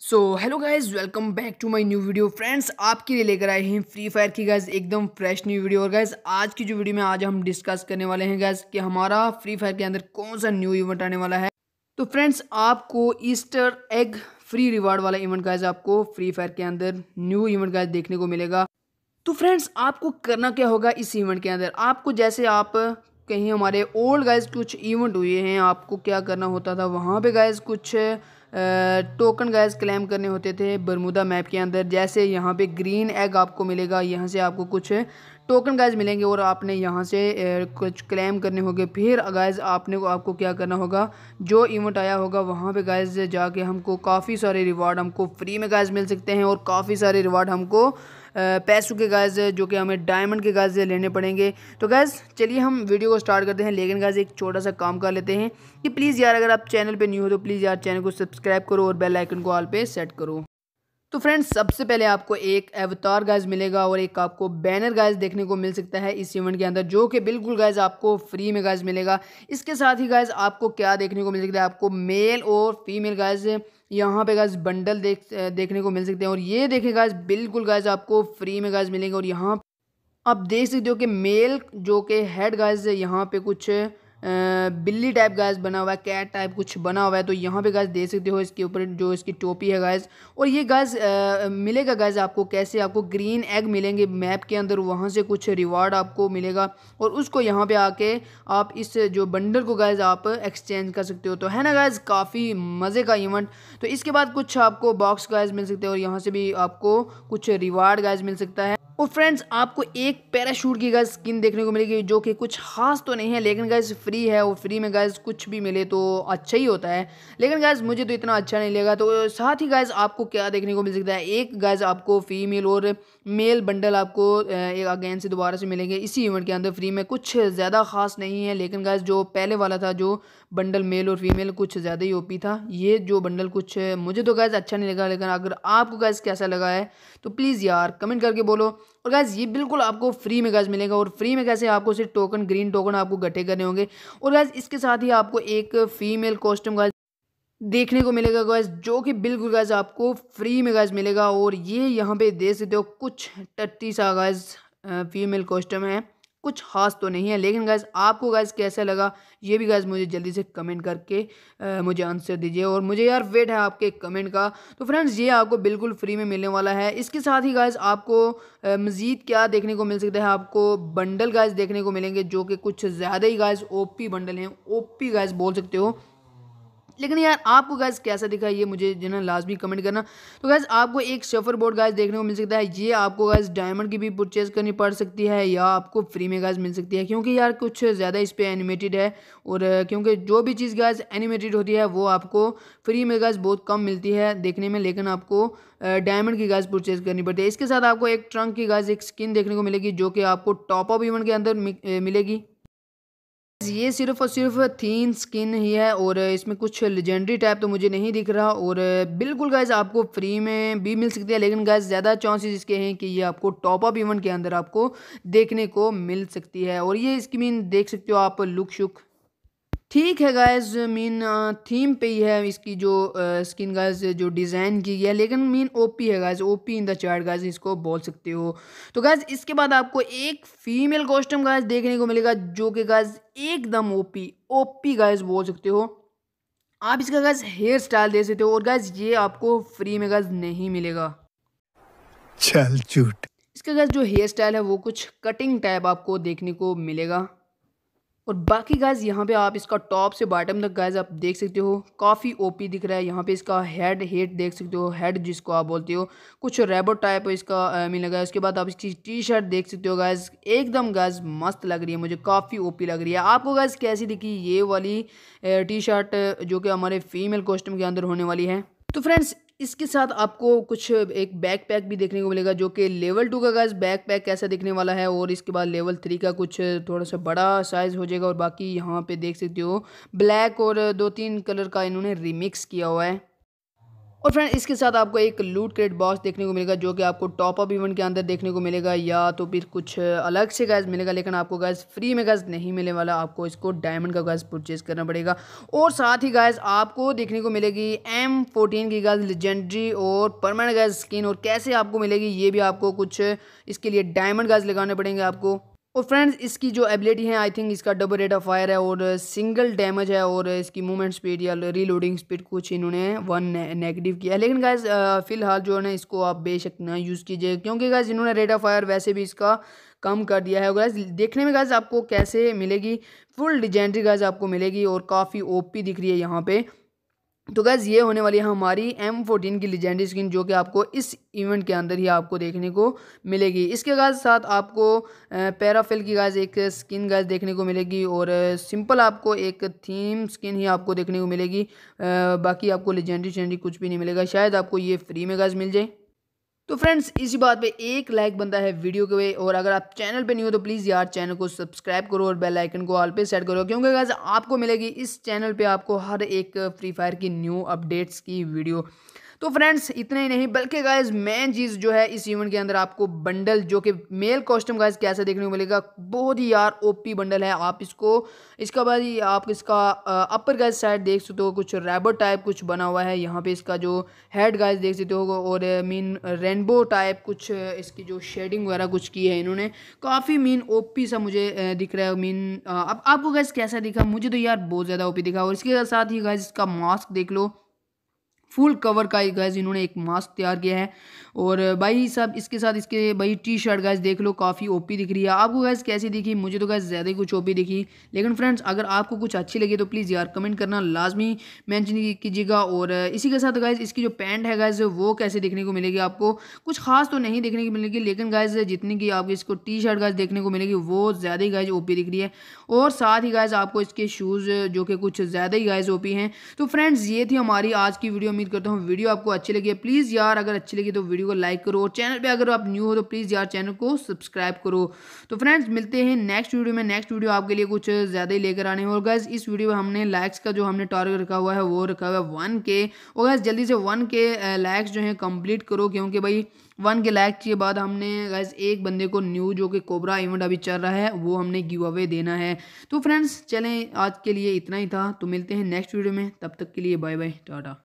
so hello guys welcome back to my new video friends आपके लिए लेकर आए हैं फ्री फायर की गाइज एकदम फ्रेश न्यू वीडियो और गाइज आज की जो वीडियो में आज हम डिस्कस करने वाले हैं गाइज कि हमारा फ्री फायर के अंदर कौन सा न्यू इवेंट आने वाला है तो फ्रेंड्स आपको ईस्टर एग फ्री रिवार्ड वाला इवेंट गाइज आपको फ्री फायर के अंदर न्यू इवेंट गाइज देखने को मिलेगा तो फ्रेंड्स आपको करना क्या होगा इस इवेंट के अंदर आपको जैसे आप कहीं हमारे ओल्ड गाइज कुछ इवेंट हुए हैं आपको क्या करना होता था वहाँ पे गाइज कुछ टोकन गाइज क्लेम करने होते थे बरमुदा मैप के अंदर जैसे यहाँ पे ग्रीन एग आपको मिलेगा यहाँ से आपको कुछ टोकन गाइज मिलेंगे और आपने यहाँ से कुछ क्लेम करने होंगे फिर गैस आपने को आपको क्या करना होगा जो इवेंट आया होगा वहाँ पे गैस जाके हमको काफ़ी सारे रिवार्ड हमको फ्री में गैस मिल सकते हैं और काफ़ी सारे रिवार्ड हमको पैसों के गाइज जो कि हमें डायमंड के गाइज लेने पड़ेंगे तो गैज़ चलिए हम वीडियो को स्टार्ट करते हैं लेकिन गैज़ एक छोटा सा काम कर लेते हैं कि प्लीज़ यार अगर आप चैनल पर न्यू हो तो प्लीज़ यार चैनल को सब्सक्राइब करो और बेल आइकन को ऑल पे सेट करो तो फ्रेंड्स सबसे पहले आपको एक एवतार गाइज मिलेगा और एक आपको बैनर गाइज देखने को मिल सकता है इस इवेंट के अंदर जो कि बिल्कुल गाइज आपको फ्री में गैस मिलेगा इसके साथ ही गाइज आपको क्या देखने को मिल सकता है आपको मेल और फीमेल गाइज यहाँ पे गाज बंडल देख देखने को मिल सकते हैं और ये देखे गाज बिल्कुल गाज आपको फ्री में गाज मिलेंगे और यहाँ आप देख सकते हो कि मेल जो के हेड गाइज यहाँ पे कुछ बिल्ली टाइप गैस बना हुआ है कैट टाइप कुछ बना हुआ है तो यहाँ पे गैस दे सकते हो इसके ऊपर जो इसकी टोपी है गैस और ये गैस मिलेगा गैस आपको कैसे आपको ग्रीन एग मिलेंगे मैप के अंदर वहाँ से कुछ रिवार्ड आपको मिलेगा और उसको यहाँ पे आके आप इस जो बंडल को गैस आप एक्सचेंज कर सकते हो तो है ना गैस काफ़ी मज़े का इवेंट तो इसके बाद कुछ आपको बॉक्स गैस मिल सकते हैं और यहाँ से भी आपको कुछ रिवार्ड गैस मिल सकता है और फ्रेंड्स आपको एक पैराशूट की गैस स्किन देखने को मिलेगी जो कि कुछ खास तो नहीं है लेकिन गैस फ्री है और फ्री में गैस कुछ भी मिले तो अच्छा ही होता है लेकिन गैस मुझे तो इतना अच्छा नहीं लगा तो साथ ही गैस आपको क्या देखने को मिल सकता है एक गैस आपको फीमेल और मेल बंडल आपको अगेन से दोबारा से मिलेंगे इसी इवेंट के अंदर फ्री में कुछ ज़्यादा ख़ास नहीं है लेकिन गैस जो पहले वाला था जो बंडल मेल और फीमेल कुछ ज़्यादा ही ओपी था ये जो बंडल कुछ मुझे तो गैस अच्छा नहीं लगा लेकिन अगर आपको गैस कैसा लगा है तो प्लीज़ यार कमेंट करके बोलो और गैस ये बिल्कुल आपको फ्री में गैस मिलेगा और फ्री में कैसे आपको सिर्फ टोकन ग्रीन टोकन आपको गट्ठे करने होंगे और गैस इसके साथ ही आपको एक फ़ीमेल कॉस्ट्यूम गैस देखने को मिलेगा गैस जो कि बिल्कुल गैस आपको फ्री में गैस मिलेगा और ये यहाँ पे देख सकते हो कुछ टट्टी सा गैस फीमेल कॉस्टम है कुछ खास तो नहीं है लेकिन गैस आपको गैस कैसा लगा ये भी गैस मुझे जल्दी से कमेंट करके आ, मुझे आंसर दीजिए और मुझे यार वेट है आपके कमेंट का तो फ्रेंड्स ये आपको बिल्कुल फ्री में मिलने वाला है इसके साथ ही गैस आपको मज़ीद क्या देखने को मिल सकता है आपको बंडल गैस देखने को मिलेंगे जो कि कुछ ज़्यादा ही गैस ओ बंडल हैं ओ पी गैस बोल सकते हो लेकिन यार आपको गैस कैसा दिखा ये मुझे जो ना लाजमी कमेंट करना तो गैस आपको एक शफर बोर्ड गैस देखने को मिल सकता है ये आपको गैस डायमंड की भी परचेज करनी पड़ सकती है या आपको फ्री में गैस मिल सकती है क्योंकि यार कुछ ज़्यादा इस पर एनिमेटेड है और क्योंकि जो भी चीज़ गैस एनिमेटेड होती है वो आपको फ्री में गैस बहुत कम मिलती है देखने में लेकिन आपको डायमंड की गैस परचेज करनी पड़ती है इसके साथ आपको एक ट्रंक की गैस एक स्किन देखने को मिलेगी जो कि आपको टॉप ऑफ इवेंट के अंदर मिलेगी ये सिर्फ और सिर्फ थीन स्किन ही है और इसमें कुछ लेजेंडरी टाइप तो मुझे नहीं दिख रहा और बिल्कुल गाइज आपको फ्री में भी मिल सकती है लेकिन गाइज ज़्यादा चांसेस इसके हैं कि ये आपको टॉप अप इवेंट के अंदर आपको देखने को मिल सकती है और ये स्किन देख सकते हो आप लुक शुक ठीक है गाइज मीन थीम पे ही है इसकी जो स्किन uh, गाइज जो डिज़ाइन की गई है लेकिन मीन ओपी है guys OP in the chart guys इसको बोल सकते हो तो गाइज इसके बाद आपको एक फीमेल कॉस्ट्यूम गाइज देखने को मिलेगा जो कि गाइज एकदम ओपी ओपी गाइज बोल सकते हो आप इसका गाइज हेयर स्टाइल दे सकते हो और गाइज ये आपको फ्री में गाइज नहीं मिलेगा चल झूठ इसका गाइज जो हेयर स्टाइल है वो कुछ कटिंग टाइप आपको देखने को मिलेगा और बाकी गाइज यहाँ पे आप इसका टॉप से बॉटम तक गाइज आप देख सकते हो काफ़ी ओपी दिख रहा है यहाँ पे इसका हेड हेड देख सकते हो हेड जिसको आप बोलते हो कुछ रेबो टाइप इसका मिल लगा है उसके बाद आप इसकी टी शर्ट देख सकते हो गाइज एकदम गाइज मस्त लग रही है मुझे काफ़ी ओपी लग रही है आपको गाइज कैसी दिखी ये वाली टी शर्ट जो कि हमारे फीमेल कॉस्ट्यूम के अंदर होने वाली है तो फ्रेंड्स इसके साथ आपको कुछ एक बैक पैक भी देखने को मिलेगा जो कि लेवल टू का गाइस बैक पैक कैसा दिखने वाला है और इसके बाद लेवल थ्री का कुछ थोड़ा सा बड़ा साइज़ हो जाएगा और बाकी यहाँ पे देख सकते हो ब्लैक और दो तीन कलर का इन्होंने रिमिक्स किया हुआ है और फ्रेंड इसके साथ आपको एक लूट क्रेट बॉक्स देखने को मिलेगा जो कि आपको टॉप अप इवेंट के अंदर देखने को मिलेगा या तो फिर कुछ अलग से गैस मिलेगा लेकिन आपको गैस फ्री में गैस नहीं मिलने वाला आपको इसको डायमंड का गैस परचेज करना पड़ेगा और साथ ही गैस आपको देखने को मिलेगी एम फोर्टीन की गैस लेजेंड्री और परमानेंट गैस स्किन और कैसे आपको मिलेगी ये भी आपको कुछ इसके लिए डायमंड गैस लगाने पड़ेंगे आपको और फ्रेंड्स इसकी जो एबिलिटी है आई थिंक इसका डबल रेट ऑफ फायर है और सिंगल डैमेज है और इसकी मूवमेंट स्पीड या रीलोडिंग स्पीड कुछ इन्होंने वन नेगेटिव किया है लेकिन गाइज फ़िलहाल जो है ना इसको आप बेशक ना यूज़ कीजिए क्योंकि गाइज इन्होंने रेट ऑफ फायर वैसे भी इसका कम कर दिया है गैस देखने में गैस आपको कैसे मिलेगी फुल डिजेंट्री गैस आपको मिलेगी और काफ़ी ओपी दिख रही है यहाँ पर तो गैज़ ये होने वाली है हमारी एम फोर्टीन की लेजेंडरी स्किन जो कि आपको इस इवेंट के अंदर ही आपको देखने को मिलेगी इसके गैस साथ आपको पैराफिल की गैस एक स्किन गैस देखने को मिलेगी और सिंपल आपको एक थीम स्किन ही आपको देखने को मिलेगी बाकी आपको लेजेंडरी शेंडरी कुछ भी नहीं मिलेगा शायद आपको ये फ्री में गैस मिल जाए तो फ्रेंड्स इसी बात पे एक लाइक बनता है वीडियो के वे और अगर आप चैनल पे नहीं हो तो प्लीज़ यार चैनल को सब्सक्राइब करो और बेल आइकन को ऑल पे सेट करो क्योंकि गैस आपको मिलेगी इस चैनल पे आपको हर एक फ्री फायर की न्यू अपडेट्स की वीडियो तो फ्रेंड्स इतने ही नहीं बल्कि गाइज मेन चीज़ जो है इस इवेंट के अंदर आपको बंडल जो कि मेल कॉस्ट्यूम गाइज कैसे देखने को मिलेगा बहुत ही यार ओपी बंडल है आप इसको इसका बाद आप इसका अपर गाइज साइड देख सकते हो कुछ रेबो टाइप कुछ बना हुआ है यहाँ पे इसका जो हेड गाइज देख सकते हो और मीन रेनबो टाइप कुछ इसकी जो शेडिंग वगैरह कुछ की है इन्होंने काफ़ी मीन ओ सा मुझे दिख रहा है मीन अब आपको गैस कैसा दिखा मुझे तो यार बहुत ज़्यादा ओ दिखा और इसके साथ ही गाइज इसका मास्क देख लो फुल कवर का गैस इन्होंने एक मास्क तैयार किया है और भाई साहब इसके साथ इसके भाई टी शर्ट गैस देख लो काफ़ी ओपी दिख रही है आपको गैस कैसी दिखी मुझे तो गैस ज़्यादा ही कुछ ओपी दिखी लेकिन फ्रेंड्स अगर आपको कुछ अच्छी लगी तो प्लीज़ यार कमेंट करना लाजमी मैंशन कीजिएगा और इसी के साथ गैस इसकी जो पैंट है गैस वो कैसे देखने को मिलेगी आपको कुछ खास तो नहीं देखने को मिलेगी लेकिन गैस जितनी की आपको इसको टी शर्ट गैस देखने को मिलेगी वो ज़्यादा ही गैस ओपी दिख रही है और साथ ही गैस आपको इसके शूज़ जो कि कुछ ज़्यादा ही गैस ओपी हैं तो फ्रेंड्स ये थी हमारी आज की वीडियो उम्मीद करता हूँ वीडियो आपको अच्छी लगी है प्लीज़ यार अगर अच्छी लगी तो वीडियो को लाइक करो और चैनल पर अगर आप न्यू हो तो प्लीज़ यार चैनल को सब्सक्राइब करो तो फ्रेंड्स मिलते हैं नेक्स्ट वीडियो में नेक्स्ट वीडियो आपके लिए कुछ ज़्यादा ही लेकर आने और गैस इस वीडियो में हमने लाइक्स का जो हमने टारगेट रखा हुआ है वो रखा हुआ है वन के और गैस जल्दी से वन के लाइक्स जो हैं कम्प्लीट करो क्योंकि भाई वन के लाइक के बाद हमने गैस एक बंदे को न्यू जो कि कोबरा इवेंट अभी चल रहा है वो हमने गिव अवे देना है तो फ्रेंड्स चलें आज के लिए इतना ही था तो मिलते हैं नेक्स्ट वीडियो में तब तक के लिए बाय बाय टाटा